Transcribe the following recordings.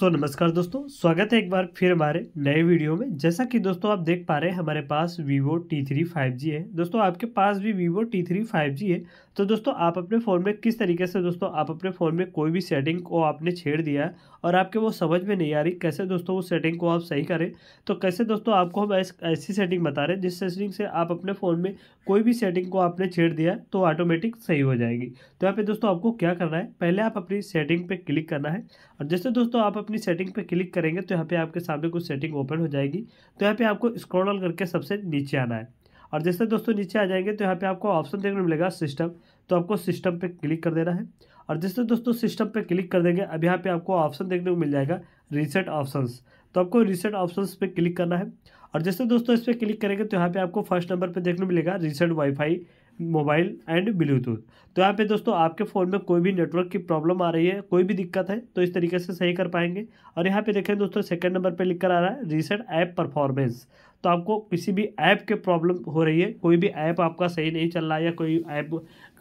सो so, नमस्कार दोस्तों स्वागत है एक बार फिर हमारे नए वीडियो में जैसा कि दोस्तों आप देख पा रहे हैं हमारे पास Vivo T three five G है दोस्तों आपके पास भी Vivo T three five G है तो दोस्तों आप अपने फ़ोन में किस तरीके से दोस्तों आप अपने फ़ोन में कोई भी सेटिंग को आपने छेड़ दिया है और आपके वो समझ में नहीं आ रही कैसे दोस्तों उस सेटिंग को आप सही करें तो कैसे दोस्तों आपको हम ऐस, ऐसी सेटिंग बता रहे हैं जिस सेटिंग से आप अपने फ़ोन में कोई भी सेटिंग को आपने छेड़ दिया तो ऑटोमेटिक सही हो जाएगी तो यहाँ पे दोस्तों आपको क्या करना है पहले आप अपनी सेटिंग पर क्लिक करना है और जैसे दोस्तों आप अपनी सेटिंग पे क्लिक करेंगे तो यहाँ पे आपके सामने कुछ सेटिंग ओपन हो जाएगी तो यहाँ पे आपको स्क्रॉल करके सबसे नीचे आना है और जैसे दोस्तों नीचे आ जाएंगे तो यहाँ पे आपको ऑप्शन देखने मिलेगा सिस्टम तो आपको सिस्टम पे क्लिक कर देना है और जैसे दोस्तों सिस्टम पे क्लिक कर देंगे अब यहाँ पे आपको ऑप्शन देखने को मिल जाएगा रीसेट ऑप्शंस तो आपको रीसेट ऑप्शंस पे क्लिक करना है और जैसे दोस्तों इस पर क्लिक करेंगे तो यहाँ पे आपको फर्स्ट नंबर पे देखने को मिलेगा reset WiFi mobile and Bluetooth तो यहाँ पे दोस्तों आपके फ़ोन में कोई भी नेटवर्क की प्रॉब्लम आ रही है कोई भी दिक्कत है तो इस तरीके से सही कर पाएंगे और यहाँ पे देखें दोस्तों सेकंड नंबर पे लिख कर आ रहा है रीसेंट ऐप परफॉर्मेंस तो आपको किसी भी ऐप के प्रॉब्लम हो रही है कोई भी ऐप आपका सही नहीं चल रहा है या कोई ऐप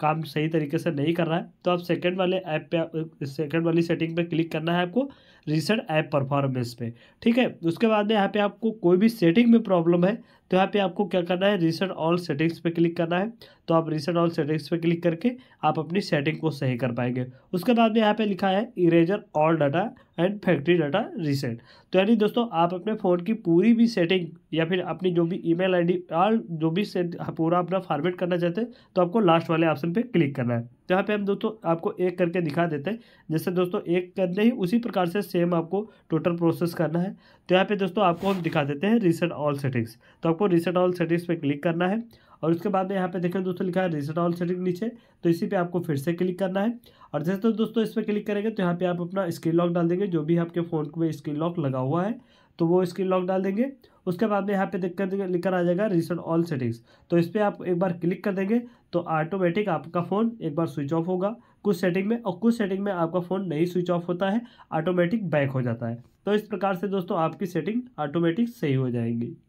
काम सही तरीके से नहीं कर रहा है तो आप सेकंड वाले ऐप पे सेकंड वाली सेटिंग पे क्लिक करना है आपको रिसेंट ऐप परफॉर्मेंस पे ठीक है उसके बाद में यहाँ पे आपको कोई भी सेटिंग में प्रॉब्लम है तो यहाँ पे आपको क्या करना है रिसेंट ऑल सेटिंग्स पे क्लिक करना है तो आप रिसेंट ऑल सेटिंग्स पे क्लिक करके आप अपनी सेटिंग को सही कर पाएंगे उसके बाद में यहाँ पे लिखा है eraser all data and factory data reset तो यानी दोस्तों आप अपने फ़ोन की पूरी भी सेटिंग या फिर अपनी जो भी ईमेल आईडी और जो भी पूरा अपना फॉर्मेट करना चाहते हैं तो आपको लास्ट वाले ऑप्शन पे क्लिक करना है तो यहाँ पे हम दोस्तों आपको एक करके दिखा देते हैं जैसे दोस्तों एक करने ही उसी प्रकार से सेम आपको टोटल प्रोसेस करना है तो यहाँ पे दोस्तों आपको हम दिखा देते हैं रिसेट ऑल सेटिंग्स तो आपको रिसेट ऑल सेटिंग्स पर क्लिक करना है और उसके बाद में यहाँ पे देखें दोस्तों लिखा है रिसेट ऑल सेटिंग नीचे तो इसी पे आपको फिर से क्लिक करना है और जैसे तो दोस्तों इस पर क्लिक करेंगे तो यहाँ पे आप अपना स्क्रीन लॉक डाल देंगे जो भी आपके फ़ोन में स्क्रीन लॉक लगा हुआ है तो वो स्क्रीन लॉक डाल देंगे उसके बाद में यहाँ पे देख कर लिखकर आ जाएगा रिसेंट ऑल सेटिंग्स तो इस पर आप एक बार क्लिक कर देंगे तो ऑटोमेटिक आपका फ़ोन एक बार स्विच ऑफ होगा कुछ सेटिंग में और कुछ सेटिंग में आपका फ़ोन नहीं स्विच ऑफ होता है ऑटोमेटिक बैक हो जाता है तो इस प्रकार से दोस्तों आपकी सेटिंग ऑटोमेटिक सही हो जाएगी